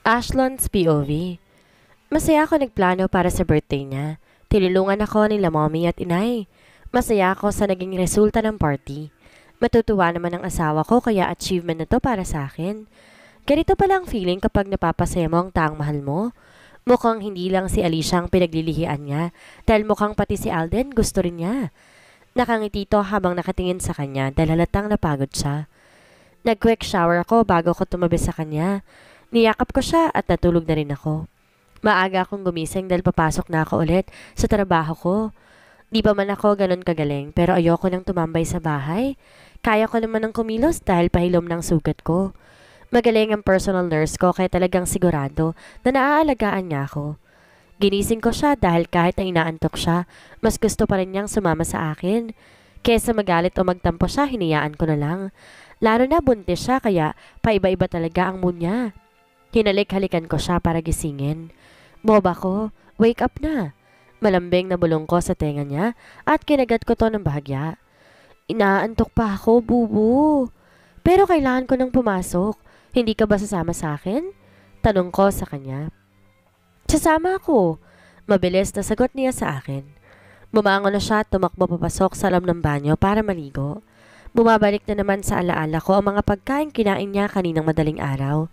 Ashlon's POV Masaya ako nagplano para sa birthday niya. Tinulungan ako nila mommy at inay. Masaya ako sa naging resulta ng party. Matutuwa naman ang asawa ko kaya achievement na to para sa akin. Ganito pa lang feeling kapag napapasaya mo ang taong mahal mo. Mukhang hindi lang si Alicia ang pinaglilihian niya dahil mukhang pati si Alden gusto rin niya. Nakangiti to habang nakatingin sa kanya dahil halatang napagod siya. Nag-quick shower ako bago ko tumabi sa kanya. Niyakap ko siya at natulog na rin ako. Maaga akong gumising dahil papasok na ako ulit sa trabaho ko. Di pa man ako ganun kagaling pero ayoko nang tumambay sa bahay. Kaya ko naman ng kumilos dahil pahilom ng sugat ko. Magaling ang personal nurse ko kaya talagang sigurado na naaalagaan niya ako. Ginising ko siya dahil kahit na inaantok siya, mas gusto pa rin niyang sumama sa akin. Kesa magalit o magtampo siya, hiniyaan ko na lang. Lalo na buntis siya kaya paiba-iba talaga ang mood niya. Hinalik-halikan ko siya para gisingin. Boba ko, wake up na. Malambing na bulong ko sa tenga niya at kinagat ko to ng bahagya. Inaantok pa ako, bubu. Pero kailangan ko nang pumasok. Hindi ka ba sasama sa akin? Tanong ko sa kanya. Sasama ako. Mabilis na sagot niya sa akin. Bumangon na siya at tumakbo papasok sa alam ng banyo para maligo. Bumabalik na naman sa alaala ko ang mga pagkain kinain niya kaninang madaling araw.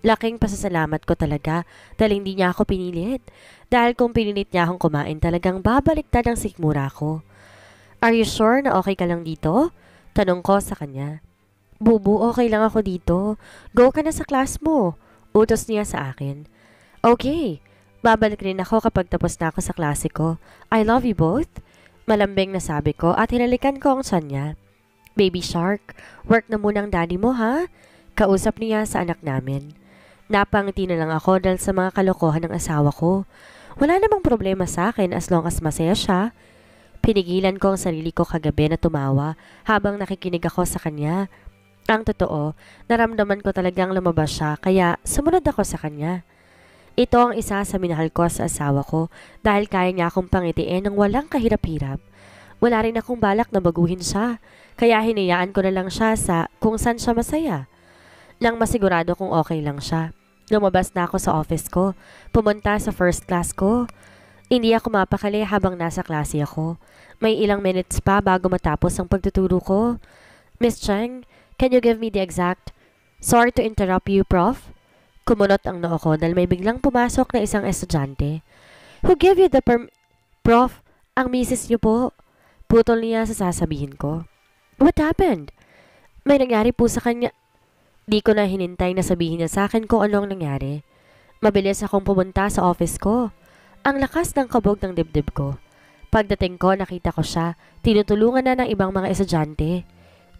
Laking pasasalamat ko talaga dahil hindi niya ako pinilit. Dahil kung pinilit niya akong kumain talagang babaliktad ang sikmura ko. Are you sure na okay ka lang dito? Tanong ko sa kanya. Bubu, okay lang ako dito. Go ka na sa class mo. Utos niya sa akin. Okay. Babalik rin ako kapag tapos na ako sa klase ko. I love you both. Malambing na sabi ko at hinalikan ko ang son niya. Baby Shark, work na muna ang daddy mo ha? Kausap niya sa anak namin. Napangiti na lang ako dahil sa mga kalokohan ng asawa ko. Wala namang problema sa akin as long as masaya siya. Pinigilan ko ang sarili ko kagabi na tumawa habang nakikinig ako sa kanya. Ang totoo, naramdaman ko talagang lumabas siya kaya sumunod ako sa kanya. Ito ang isa sa minahal ko sa asawa ko dahil kaya niya akong pangitiin ng walang kahirap-hirap. Wala rin akong balak na baguhin siya kaya hinayaan ko na lang siya sa kung saan siya masaya. Nang masigurado kung okay lang siya. Lumabas na ako sa office ko. Pumunta sa first class ko. Hindi ako mapakali habang nasa klase ako. May ilang minutes pa bago matapos ang pagtuturo ko. Miss Chang, can you give me the exact? Sorry to interrupt you, Prof. Kumunot ang noo ko dahil may biglang pumasok na isang estudyante. Who gave you the perm... Prof, ang misis niyo po. Putol niya sa sasabihin ko. What happened? May nangyari po sa kanya... Di ko na hinintay na sabihin niya sa akin kung ano ang nangyari. Mabilis akong pumunta sa office ko. Ang lakas ng kabog ng dibdib ko. Pagdating ko, nakita ko siya. Tinutulungan na ng ibang mga estudyante.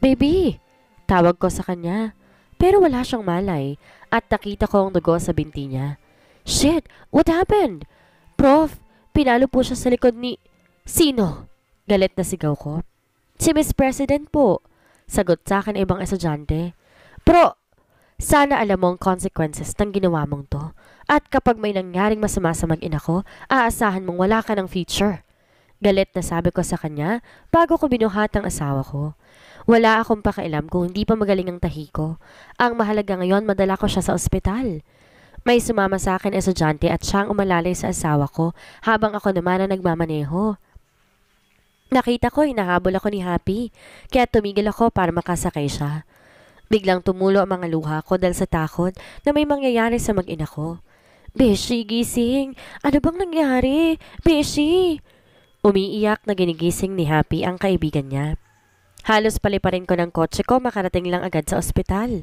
Baby! Tawag ko sa kanya. Pero wala siyang malay at nakita ko ang dugo sa binti niya. Shit! What happened? Prof, pinalo po siya sa likod ni... Sino? Galit na sigaw ko. Si Miss President po. Sagot sa akin ibang estudyante. Pro, sana alam mo ang consequences ng ginawa mong to. At kapag may nangyaring masama sa mag-ina ko, aasahan mong wala ka ng future. Galit na sabi ko sa kanya bago ko binuhat ang asawa ko. Wala akong pakialam kung hindi pa magaling ang tahi ko. Ang mahalaga ngayon, madala ko siya sa ospital. May sumama sa akin estudyante at ang umalalay sa asawa ko habang ako naman ang nagmamaneho. Nakita ko, hinahabol ako ni Happy, kaya tumigil ako para makasakay siya. Biglang tumulo ang mga luha ko dahil sa takot na may mangyayari sa mag-ina ko. Beshi, gising! Ano bang nangyari? Beshi! Umiiyak na ginigising ni Happy ang kaibigan niya. Halos paliparin ko ng kotse ko makarating lang agad sa ospital.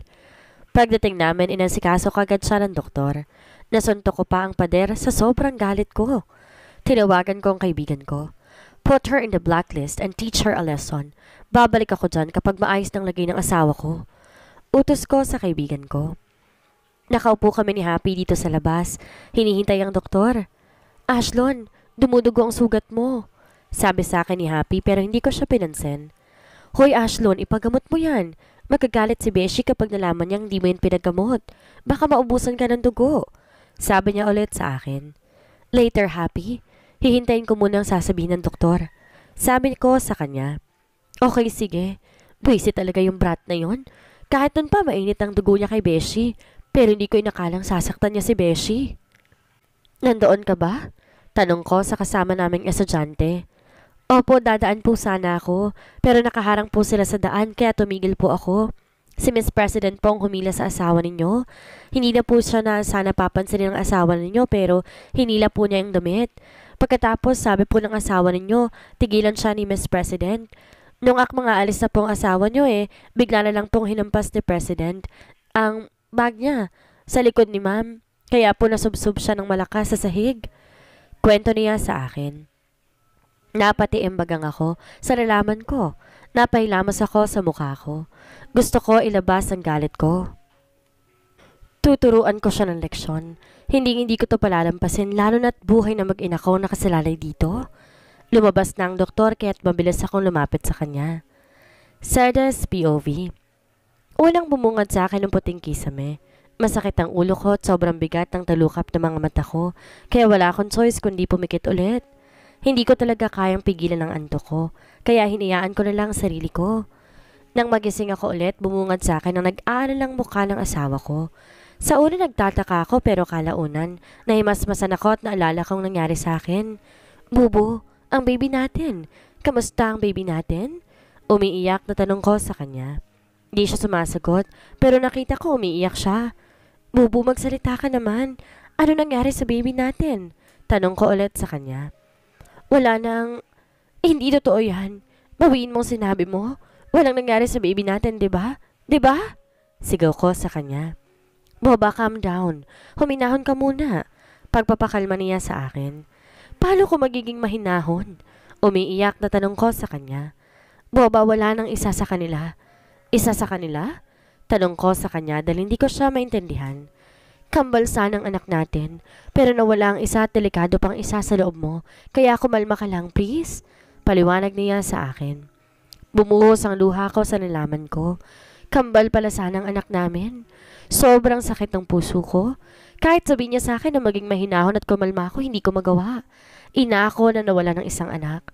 Pagdating namin, inasikaso ko agad siya ng doktor. Nasuntok ko pa ang pader sa sobrang galit ko. Tinawagan ko ang kaibigan ko. Put her in the blacklist and teach her a lesson. Babalik ako dyan kapag maayos ng lagay ng asawa ko. Utos ko sa kaibigan ko. Nakaupo kami ni Happy dito sa labas. Hinihintay ang doktor. Ashlon, dumudugo ang sugat mo. Sabi sa akin ni Happy pero hindi ko siya pinansin. Hoy Ashlon, ipagamot mo yan. Magagalit si Beshi kapag nalaman niyang hindi mo yun pinagamot. Baka maubusan ka ng dugo. Sabi niya ulit sa akin. Later, Happy. Hihintayin ko muna ang sasabihin ng doktor. Sabi ko sa kanya. Okay, sige. Buwisi talaga yung brat na yon. Kahit nun pa mainit ang dugo niya kay Beshi, pero hindi ko inakalang sasaktan niya si Beshi. Nandoon ka ba? Tanong ko sa kasama naming estudyante. Opo, dadaan po sana ako, pero nakaharang po sila sa daan kaya tumigil po ako. Si Miss President po ang humila sa asawa ninyo. Hindi Hinila po siya na sana papansinin ng asawa ninyo pero hinila po niya yung damit. Pagkatapos sabi po ng asawa ninyo, tigilan siya ni Miss President. Nung akmang alis na pong asawa niyo eh, bigla na lang pong hinampas ni President ang bag niya sa likod ni ma'am. Kaya po nasubsob siya ng malakas sa sahig. Kwento niya sa akin. Napatiimbagang ako sa nalaman ko. Napailamos ako sa mukha ko. Gusto ko ilabas ang galit ko. Tuturuan ko siya ng leksyon. Hindi hindi ko to palalampasin lalo na't buhay na mag-ina na kasalalay dito. Lumabas na ang doktor kaya't mabilis akong lumapit sa kanya. Sardas POV Unang bumungad sa akin ang puting kisame. Masakit ang ulo ko at sobrang bigat ng talukap ng mga mata ko, kaya wala akong choice kundi pumikit ulit. Hindi ko talaga kayang pigilan ang anto ko, kaya hinayaan ko na lang ang sarili ko. Nang magising ako ulit, bumungad sa akin ang nag-aalalang mukha ng asawa ko. Sa una nagtataka ako pero kalaunan, nahimasmasan ako at naalala kong nangyari sa akin. Bubo, ang baby natin. Kamusta ang baby natin? Umiiyak na tanong ko sa kanya. Di siya sumasagot, pero nakita ko umiiyak siya. Bubu, magsalita ka naman. Ano nangyari sa baby natin? Tanong ko ulit sa kanya. Wala nang... Eh, hindi totoo yan. Bawiin mong sinabi mo. Walang nangyari sa baby natin, di ba? Di ba? Sigaw ko sa kanya. Boba, calm down. Huminahon ka muna. Pagpapakalma niya sa akin. Paano ko magiging mahinahon? Umiiyak na tanong ko sa kanya. Boba, wala nang isa sa kanila. Isa sa kanila? Tanong ko sa kanya dahil hindi ko siya maintindihan. Kambal sanang anak natin, pero nawala ang isa at delikado pang isa sa loob mo, kaya kumalma ka lang, please. Paliwanag niya sa akin. Bumuhos ang luha ko sa nalaman ko. Kambal pala sanang anak namin. Sobrang sakit ng puso ko. Kahit sabi niya sa akin na maging mahinahon at kumalma ako, hindi ko magawa. Ina ko na nawala ng isang anak.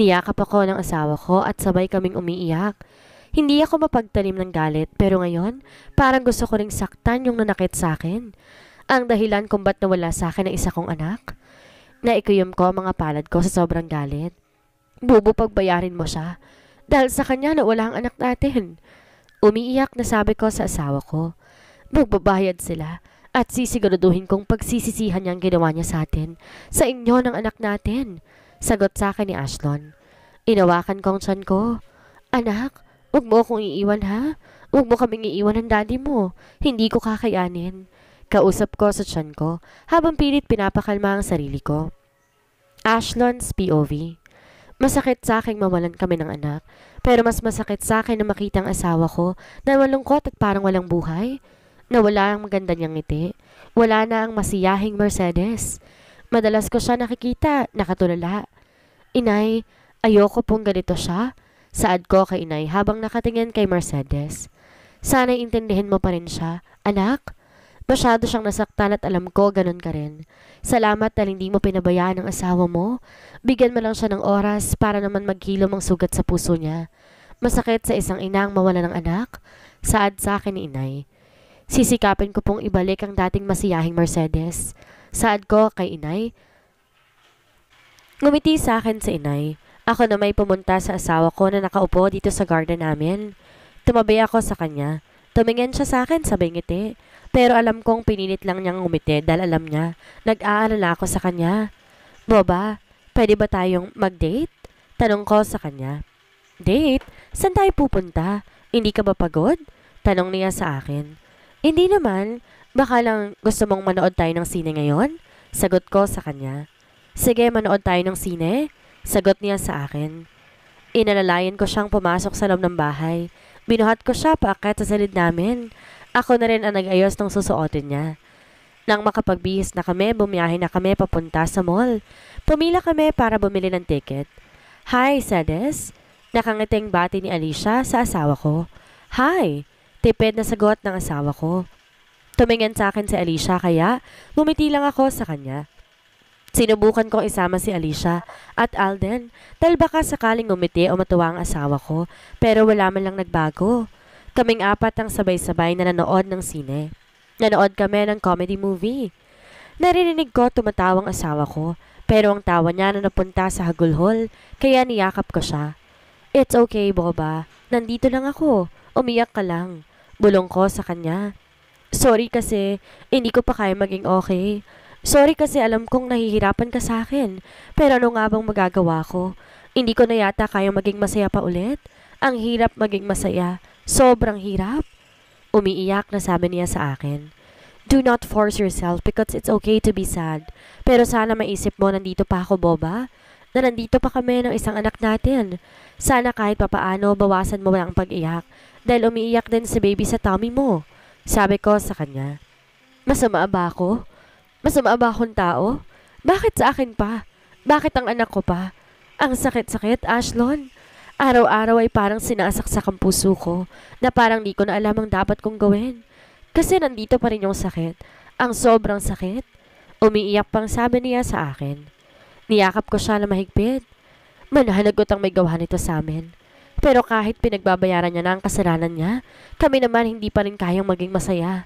Niyakap ako ng asawa ko at sabay kaming umiiyak. Hindi ako mapagtanim ng galit pero ngayon parang gusto ko ring saktan yung nanakit sa akin. Ang dahilan kung ba't nawala sa akin ang isa kong anak. Naikuyom ko ang mga palad ko sa sobrang galit. Bubo pagbayarin mo siya dahil sa kanya nawala ang anak natin. Umiiyak na sabi ko sa asawa ko. Magbabayad sila at sisiguraduhin kong pagsisisihan niya ang ginawa niya sa atin, sa inyo ng anak natin. Sagot sa akin ni Ashlon. Inawakan ko ang tiyan ko. Anak, huwag mo akong iiwan ha. Huwag mo kaming iiwan ng daddy mo. Hindi ko kakayanin. Kausap ko sa tiyan ko habang pilit pinapakalma ang sarili ko. Ashlon's POV Masakit sa akin mawalan kami ng anak, pero mas masakit sa akin na makita ang asawa ko na malungkot at parang walang buhay na wala ang maganda niyang ngiti. Wala na ang masiyahing Mercedes. Madalas ko siya nakikita, nakatulala. Inay, ayoko pong ganito siya. Saad ko kay inay habang nakatingin kay Mercedes. Sana'y intindihin mo pa rin siya. Anak, masyado siyang nasaktan at alam ko ganun ka rin. Salamat na hindi mo pinabayaan ang asawa mo. Bigyan mo lang siya ng oras para naman maghilom ang sugat sa puso niya. Masakit sa isang inang mawala ng anak. Saad sa akin ni inay. Sisikapin ko pong ibalik ang dating masiyahing Mercedes. Saad ko kay inay. Ngumiti sa akin sa inay. Ako na may pumunta sa asawa ko na nakaupo dito sa garden namin. Tumabi ako sa kanya. Tumingin siya sa akin, sabay ngiti. Pero alam kong pinilit lang niyang umiti dahil alam niya, nag-aalala ako sa kanya. Boba, pwede ba tayong mag-date? Tanong ko sa kanya. Date? Saan tayo pupunta? Hindi ka ba pagod? Tanong niya sa akin. Hindi naman, baka lang gusto mong manood tayo ng sine ngayon? Sagot ko sa kanya. Sige, manood tayo ng sine? Sagot niya sa akin. Inalalayan ko siyang pumasok sa loob ng bahay. Binuhat ko siya paakyat sa salid namin. Ako na rin ang nag-ayos ng susuotin niya. Nang makapagbihis na kami, bumiyahe na kami papunta sa mall. Pumila kami para bumili ng ticket. Hi, Sedes. Nakangiting bati ni Alicia sa asawa ko. Hi! Tipid na sagot ng asawa ko. Tumingin sa akin si Alicia kaya bumiti lang ako sa kanya. Sinubukan kong isama si Alicia at Alden dahil baka sakaling umiti o matuwa ang asawa ko pero wala man lang nagbago. Kaming apat ang sabay-sabay na nanood ng sine. Nanood kami ng comedy movie. Naririnig ko tumatawang asawa ko pero ang tawa niya na napunta sa hagulhol kaya niyakap ko siya. It's okay, Boba. Nandito lang ako. Umiyak ka lang. Bulong ko sa kanya. Sorry kasi, hindi ko pa kaya maging okay. Sorry kasi alam kong nahihirapan ka sa akin. Pero ano nga bang magagawa ko? Hindi ko na yata kaya maging masaya pa ulit. Ang hirap maging masaya. Sobrang hirap. Umiiyak na sabi niya sa akin. Do not force yourself because it's okay to be sad. Pero sana maisip mo nandito pa ako, Boba. Na nandito pa kami ng isang anak natin. Sana kahit papaano bawasan mo ang pag-iyak dahil umiiyak din si baby sa tummy mo. Sabi ko sa kanya, Masama ba ako? Masama ba akong tao? Bakit sa akin pa? Bakit ang anak ko pa? Ang sakit-sakit, Ashlon. Araw-araw ay parang sinasaksak ang puso ko na parang di ko na alam ang dapat kong gawin. Kasi nandito pa rin yung sakit. Ang sobrang sakit. Umiiyak pang sabi niya sa akin. Niyakap ko siya na mahigpit. Manahanagot ang may gawa nito sa amin. Pero kahit pinagbabayaran niya na ang kasalanan niya, kami naman hindi pa rin kayang maging masaya.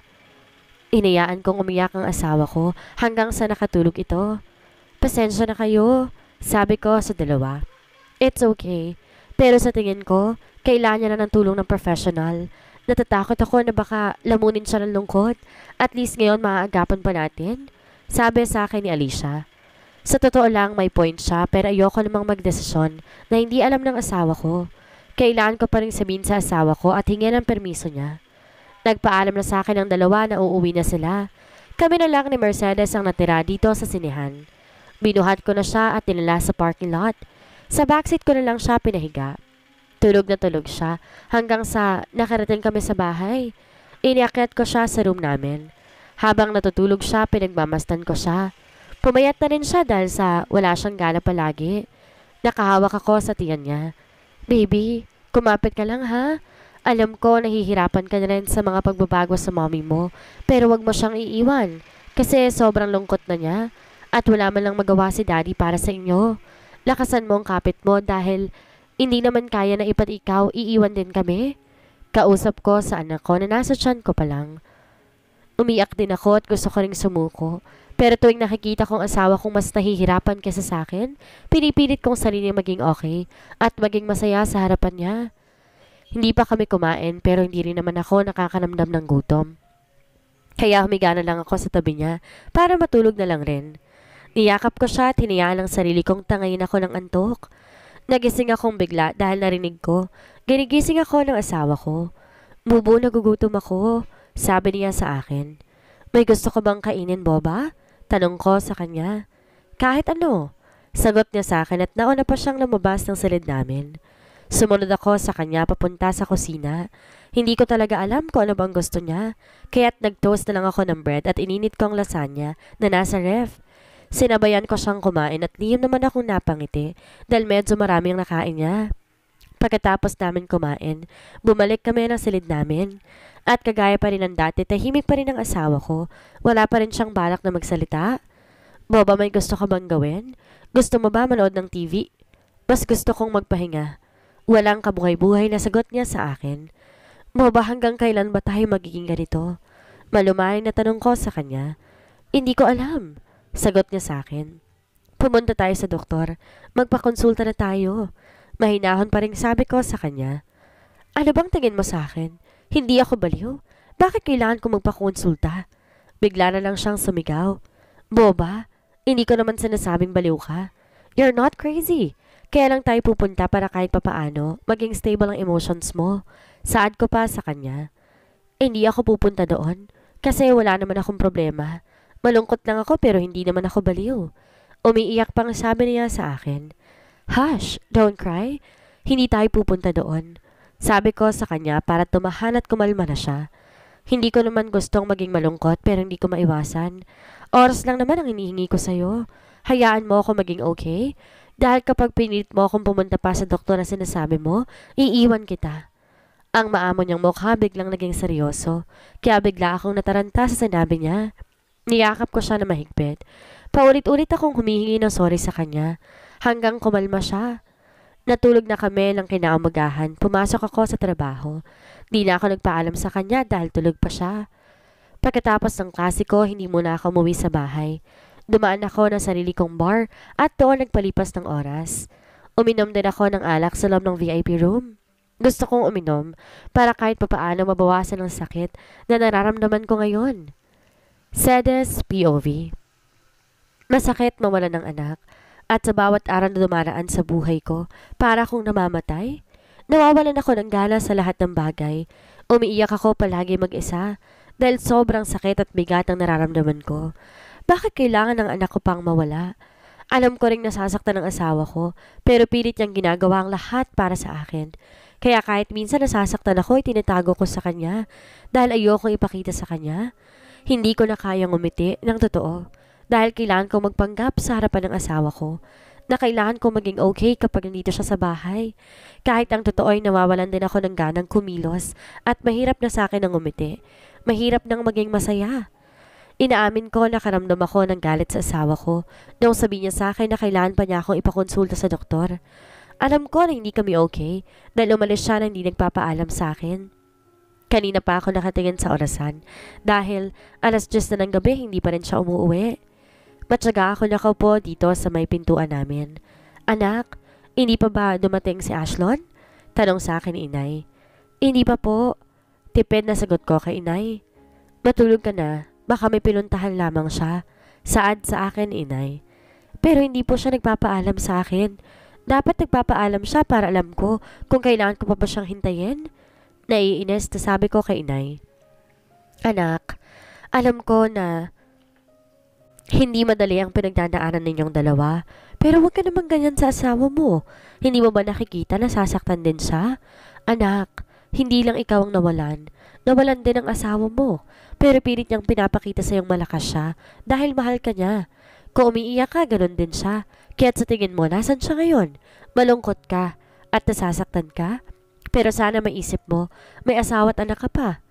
Inayaan kong umiyak ang asawa ko hanggang sa nakatulog ito. Pasensya na kayo, sabi ko sa dalawa. It's okay, pero sa tingin ko, kailangan niya na ng tulong ng professional. Natatakot ako na baka lamunin siya ng lungkot. At least ngayon maaagapan pa natin. Sabi sa akin ni Alicia. Sa totoo lang, may point siya pero ayoko namang magdesisyon na hindi alam ng asawa ko. Kailangan ko pa rin sabihin sa asawa ko at hingyan ang permiso niya. Nagpaalam na sa akin ang dalawa na uuwi na sila. Kami na lang ni Mercedes ang natira dito sa sinehan. Binuhat ko na siya at tinala sa parking lot. Sa backseat ko na lang siya pinahiga. Tulog na tulog siya hanggang sa nakarating kami sa bahay. Iniakyat ko siya sa room namin. Habang natutulog siya, pinagmamastan ko siya. Pumayat na rin siya dahil sa wala siyang gala palagi. Nakahawak ako sa tiyan niya. Baby, kumapit ka lang ha. Alam ko nahihirapan ka na rin sa mga pagbabago sa mommy mo, pero wag mo siyang iiwan kasi sobrang lungkot na niya at wala man lang magawa si daddy para sa inyo. Lakasan mo ang kapit mo dahil hindi naman kaya na ipat ikaw, iiwan din kami. Kausap ko sa anak ko na nasa tiyan ko pa lang. Umiyak din ako at gusto ko ring sumuko pero tuwing nakikita kong asawa kong mas nahihirapan kaysa sa akin, pinipilit kong sarili maging okay at maging masaya sa harapan niya. Hindi pa kami kumain pero hindi rin naman ako nakakaramdam ng gutom. Kaya humiga na lang ako sa tabi niya para matulog na lang rin. Niyakap ko siya at hinayaan ang sarili kong tangayin ako ng antok. Nagising akong bigla dahil narinig ko. Ginigising ako ng asawa ko. Mubo nagugutom ako, sabi niya sa akin. May gusto ko bang kainin, Boba? Tanong ko sa kanya. Kahit ano. Sagot niya sa akin at nauna pa siyang lumabas ng silid namin. Sumunod ako sa kanya papunta sa kusina. Hindi ko talaga alam kung ano bang gusto niya. Kaya't nagtoast na lang ako ng bread at ininit ko ang lasagna na nasa ref. Sinabayan ko siyang kumain at lihim naman akong napangiti dahil medyo marami ang nakain niya. Pagkatapos namin kumain, bumalik kami ng silid namin. At kagaya pa rin ng dati, tahimik pa rin ang asawa ko. Wala pa rin siyang balak na magsalita. Boba, may gusto ka bang gawin? Gusto mo ba manood ng TV? Mas gusto kong magpahinga. Walang kabuhay-buhay na sagot niya sa akin. Boba, hanggang kailan ba tayo magiging ganito? Malumay na tanong ko sa kanya. Hindi ko alam. Sagot niya sa akin. Pumunta tayo sa doktor. Magpakonsulta na tayo. Mahinahon pa rin sabi ko sa kanya. Ano bang tingin mo sa akin? Hindi ako baliw. Bakit kailangan ko magpakonsulta? Bigla na lang siyang sumigaw. Boba, hindi ko naman sinasabing baliw ka. You're not crazy. Kaya lang tayo pupunta para kahit papaano, maging stable ang emotions mo. Saad ko pa sa kanya. Hindi ako pupunta doon kasi wala naman akong problema. Malungkot lang ako pero hindi naman ako baliw. Umiiyak pang sabi niya sa akin. Hush! Don't cry! Hindi tayo pupunta doon. Sabi ko sa kanya para tumahan at kumalma na siya. Hindi ko naman gustong maging malungkot pero hindi ko maiwasan. Oras lang naman ang hinihingi ko sa'yo. Hayaan mo ako maging okay. Dahil kapag pinilit mo akong pumunta pa sa doktor na sinasabi mo, iiwan kita. Ang maamo niyang mukha biglang naging seryoso, kaya bigla akong nataranta sa sinabi niya. Niyakap ko siya na mahigpit. Paulit-ulit akong humihingi ng sorry sa kanya hanggang kumalma siya. Natulog na kami ng kinaumagahan. Pumasok ako sa trabaho. Di na ako nagpaalam sa kanya dahil tulog pa siya. Pagkatapos ng klasiko, hindi muna ako umuwi sa bahay. Dumaan ako ng sarili kong bar at doon nagpalipas ng oras. Uminom din ako ng alak sa loob ng VIP room. Gusto kong uminom para kahit papaano mabawasan ang sakit na nararamdaman ko ngayon. Sedes POV Masakit mawala ng anak. At sa bawat araw na dumaraan sa buhay ko, para kong namamatay. Nawawalan ako ng gana sa lahat ng bagay. Umiiyak ako palagi mag-isa dahil sobrang sakit at bigat ang nararamdaman ko. Bakit kailangan ng anak ko pang mawala? Alam ko rin nasasaktan ng asawa ko, pero pilit niyang ginagawa ang lahat para sa akin. Kaya kahit minsan nasasaktan ako, itinatago ko sa kanya dahil ayokong ipakita sa kanya. Hindi ko na kayang umiti ng totoo dahil kailangan ko magpanggap sa harapan ng asawa ko na kailangan ko maging okay kapag nandito siya sa bahay. Kahit ang totoo ay nawawalan din ako ng ganang kumilos at mahirap na sa akin ang umiti. Mahirap nang maging masaya. Inaamin ko na karamdam ako ng galit sa asawa ko nung sabi niya sa akin na kailangan pa niya akong ipakonsulta sa doktor. Alam ko na hindi kami okay dahil umalis siya na hindi nagpapaalam sa akin. Kanina pa ako nakatingin sa orasan dahil alas 10 na ng gabi hindi pa rin siya umuwi. Matyaga ako po dito sa may pintuan namin. Anak, hindi pa ba dumating si Ashlon? Tanong sa akin inay. Hindi pa po. Tipid na sagot ko kay inay. Matulog ka na, baka may pinuntahan lamang siya. Saad sa akin inay. Pero hindi po siya nagpapaalam sa akin. Dapat nagpapaalam siya para alam ko kung kailangan ko pa ba siyang hintayin. Naiinis na sabi ko kay inay. Anak, alam ko na hindi madali ang pinagdadaanan ninyong dalawa. Pero huwag ka naman ganyan sa asawa mo. Hindi mo ba nakikita na sasaktan din siya? Anak, hindi lang ikaw ang nawalan. Nawalan din ang asawa mo. Pero pilit niyang pinapakita sa iyong malakas siya dahil mahal ka niya. Kung umiiyak ka, ganun din siya. Kaya't sa tingin mo, nasan siya ngayon? Malungkot ka at nasasaktan ka? Pero sana maisip mo, may asawa't anak ka pa.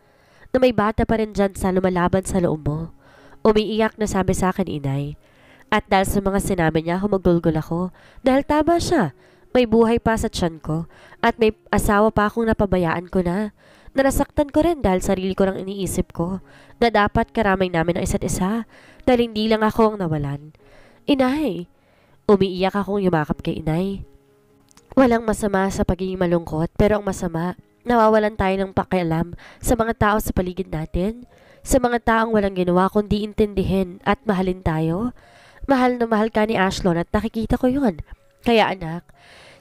Na may bata pa rin dyan sa lumalaban sa loob mo. Umiiyak na sabi sa akin inay. At dahil sa mga sinabi niya, humagulgol ako dahil taba siya. May buhay pa sa tiyan ko at may asawa pa akong napabayaan ko na. Narasaktan ko rin dahil sarili ko lang iniisip ko na dapat karamay namin ang isa't isa dahil hindi lang ako ang nawalan. Inay! Umiiyak akong yumakap kay inay. Walang masama sa pagiging malungkot pero ang masama, nawawalan tayo ng pakialam sa mga tao sa paligid natin. Sa mga taong walang ginawa kundi intindihin at mahalin tayo? Mahal na mahal ka ni Ashlon at nakikita ko yon. Kaya anak,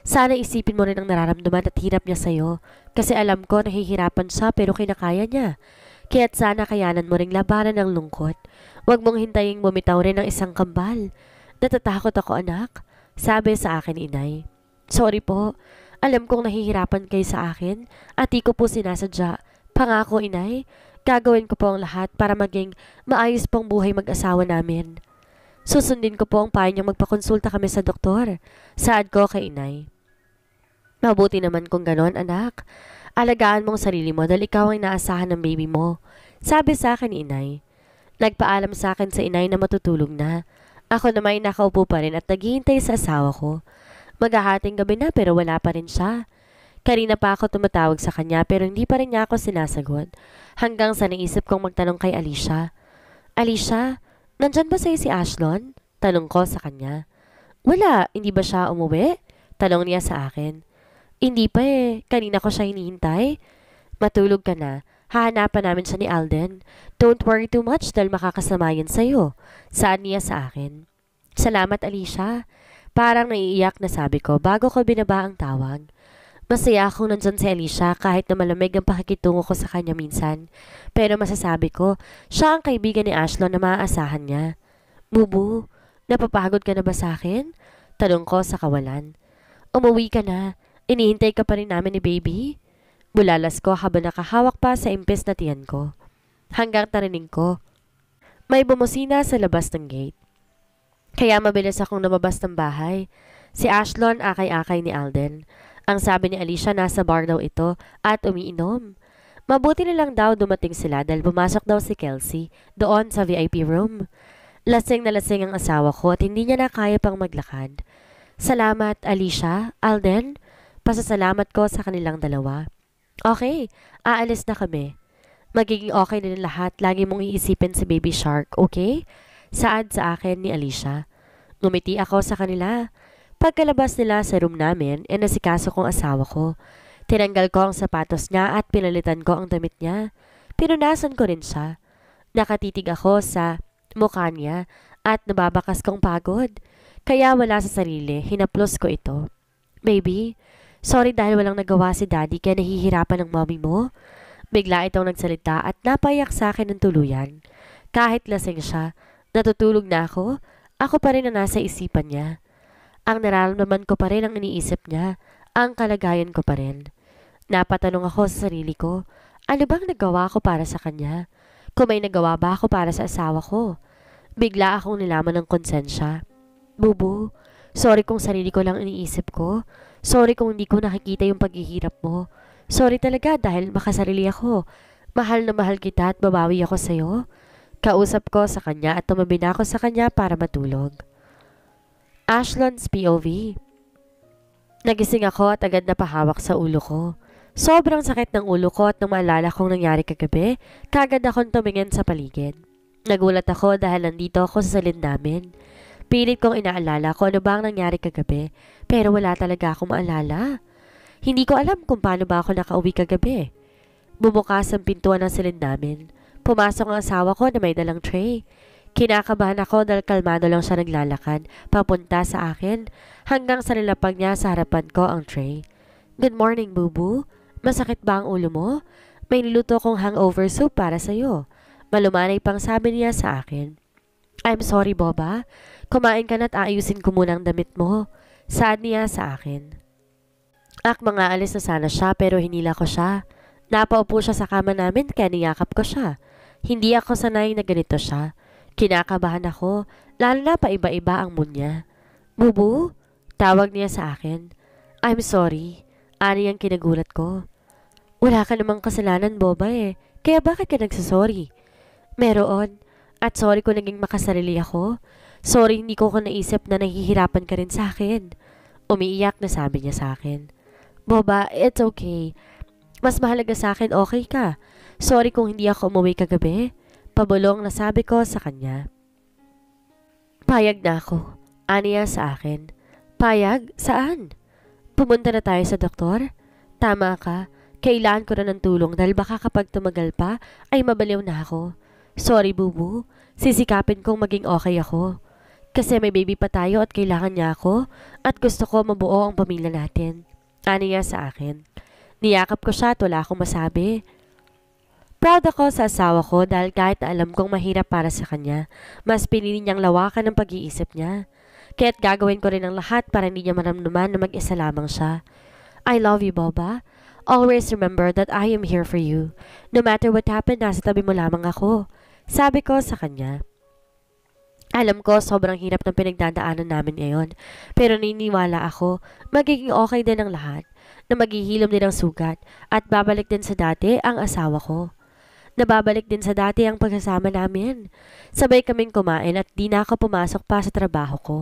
sana isipin mo rin ang nararamdaman at hirap niya sa'yo kasi alam ko nahihirapan siya pero kinakaya niya. Kaya't sana kayanan mo ring labanan ng lungkot. Huwag mong hintayin bumitaw rin ng isang kambal. Natatakot ako anak, sabi sa akin inay. Sorry po, alam kong nahihirapan kayo sa akin at di ko po sinasadya. Pangako inay, Gagawin ko po ang lahat para maging maayos pong buhay mag-asawa namin. Susundin ko po ang payo niyang magpakonsulta kami sa doktor. Saad ko kay inay. Mabuti naman kung ganon, anak. Alagaan mong sarili mo dahil ikaw ang naasahan ng baby mo. Sabi sa akin inay. Nagpaalam sa akin sa inay na matutulog na. Ako naman ay nakaupo pa rin at naghihintay sa asawa ko. Maghahating gabi na pero wala pa rin siya. Karina pa ako tumatawag sa kanya pero hindi pa rin niya ako sinasagot. Hanggang sa naisip kong magtanong kay Alicia. Alicia, nandyan ba sa'yo si Ashlon? Tanong ko sa kanya. Wala, hindi ba siya umuwi? Tanong niya sa akin. Hindi pa eh, kanina ko siya hinihintay. Matulog ka na, hahanapan namin siya ni Alden. Don't worry too much dahil makakasama yan sa'yo. Saan niya sa akin? Salamat Alicia. Parang naiiyak na sabi ko bago ko binaba ang tawag. Masaya akong nandyan si Alicia kahit na malamig ang pakikitungo ko sa kanya minsan. Pero masasabi ko, siya ang kaibigan ni Ashlon na maaasahan niya. Bubu, napapagod ka na ba sa akin? Tanong ko sa kawalan. Umuwi ka na. Inihintay ka pa rin namin ni baby? Bulalas ko habang nakahawak pa sa impes na tiyan ko. Hanggang tarinig ko. May bumusina sa labas ng gate. Kaya mabilis akong lumabas ng bahay. Si Ashlon akay-akay ni Alden. Ang sabi ni Alicia, nasa bar daw ito at umiinom. Mabuti na lang daw dumating sila dahil pumasok daw si Kelsey doon sa VIP room. Lasing na lasing ang asawa ko at hindi niya na kaya pang maglakad. Salamat, Alicia, Alden. Pasasalamat ko sa kanilang dalawa. Okay, aalis na kami. Magiging okay na lahat. Lagi mong iisipin si Baby Shark, okay? Saad sa akin ni Alicia. Ngumiti ako sa kanila. Pagkalabas nila sa room namin, e nasikaso kong asawa ko. Tinanggal ko ang sapatos niya at pinalitan ko ang damit niya. Pinunasan ko rin siya. Nakatitig ako sa mukha niya at nababakas kong pagod. Kaya wala sa sarili, hinaplos ko ito. Maybe? sorry dahil walang nagawa si daddy kaya nahihirapan ng mommy mo. Bigla itong nagsalita at napayak sa akin ng tuluyan. Kahit lasing siya, natutulog na ako, ako pa rin ang nasa isipan niya. Ang nararamdaman ko pa rin ang iniisip niya, ang kalagayan ko pa rin. Napatanong ako sa sarili ko, ano bang nagawa ko para sa kanya? Kung may nagawa ba ako para sa asawa ko? Bigla akong nilaman ng konsensya. Bubu, sorry kung sarili ko lang iniisip ko. Sorry kung hindi ko nakikita yung paghihirap mo. Sorry talaga dahil makasarili ako. Mahal na mahal kita at babawi ako sa'yo. Kausap ko sa kanya at tumabi na ako sa kanya para matulog. Ashland's POV. Nagising ako at agad na pahawak sa ulo ko. Sobrang sakit ng ulo ko at nung maalala kong nangyari kagabi, kagad akong tumingin sa paligid. Nagulat ako dahil nandito ako sa salin namin. Pilit kong inaalala ko ano ba ang nangyari kagabi, pero wala talaga akong maalala. Hindi ko alam kung paano ba ako nakauwi kagabi. Bumukas ang pintuan ng silid namin. Pumasok ang asawa ko na may dalang tray. Kinakabahan ako dahil kalmado lang siya naglalakad papunta sa akin hanggang sa nilapag niya sa harapan ko ang tray. Good morning, Bubu. Masakit ba ang ulo mo? May niluto kong hangover soup para sa'yo. Malumanay pang sabi niya sa akin. I'm sorry, Boba. Kumain ka na't aayusin ko muna ang damit mo. Saad niya sa akin. Ak, mga alis na sana siya pero hinila ko siya. Napaupo siya sa kama namin kaya niyakap ko siya. Hindi ako sanay na ganito siya. Kinakabahan ako, lalo na paiba-iba ang mood niya. Bubu, tawag niya sa akin. I'm sorry, ani ang kinagulat ko. Wala ka namang kasalanan, Boba eh. Kaya bakit ka nagsasorry? Meron, at sorry ko naging makasarili ako. Sorry hindi ko ko naisip na nahihirapan ka rin sa akin. Umiiyak na sabi niya sa akin. Boba, it's okay. Mas mahalaga sa akin okay ka. Sorry kung hindi ako umuwi kagabi. Pabulong na sabi ko sa kanya. Payag na ako. Aniya sa akin. Payag? Saan? Pumunta na tayo sa doktor? Tama ka. Kailan ko na ng tulong dahil baka kapag tumagal pa ay mabaliw na ako. Sorry, bubu. Sisikapin kong maging okay ako. Kasi may baby pa tayo at kailangan niya ako at gusto ko mabuo ang pamilya natin. Aniya sa akin. Niyakap ko siya at wala akong masabi. Proud ako sa asawa ko dahil kahit alam kong mahirap para sa kanya, mas pinili niyang lawakan ang pag-iisip niya. Kaya't gagawin ko rin ang lahat para hindi niya maramdaman na mag-isa lamang siya. I love you, Boba. Always remember that I am here for you. No matter what happened, nasa tabi mo lamang ako. Sabi ko sa kanya. Alam ko, sobrang hirap ng pinagdadaanan namin ngayon. Pero niniwala ako, magiging okay din ang lahat. Na maghihilom din ang sugat at babalik din sa dati ang asawa ko. Nababalik din sa dati ang pagsasama namin. Sabay kaming kumain at di na ako pumasok pa sa trabaho ko.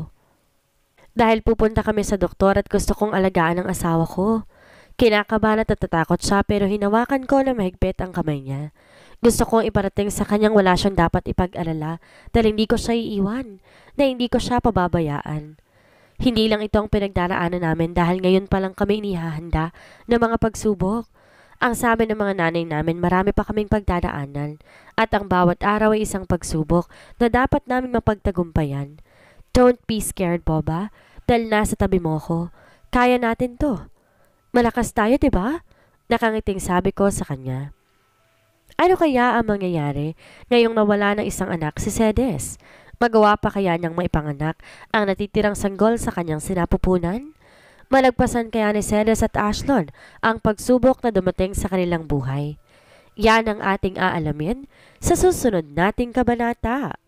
Dahil pupunta kami sa doktor at gusto kong alagaan ang asawa ko. Kinakabahan at natatakot siya pero hinawakan ko na mahigpit ang kamay niya. Gusto kong iparating sa kanyang wala siyang dapat ipag-alala dahil hindi ko siya iiwan, na hindi ko siya pababayaan. Hindi lang ito ang pinagdaraanan namin dahil ngayon pa lang kami inihahanda ng mga pagsubok. Ang sabi ng mga nanay namin, marami pa kaming pagdadaanan at ang bawat araw ay isang pagsubok na dapat namin mapagtagumpayan. Don't be scared, Boba, dahil nasa tabi mo ko. Kaya natin to. Malakas tayo, di ba? Nakangiting sabi ko sa kanya. Ano kaya ang mangyayari ngayong nawala ng isang anak si Sedes? Magawa pa kaya niyang maipanganak ang natitirang sanggol sa kanyang sinapupunan? Malagpasan kaya ni Ceres at Ashlon ang pagsubok na dumating sa kanilang buhay. Yan ang ating aalamin sa susunod nating kabanata.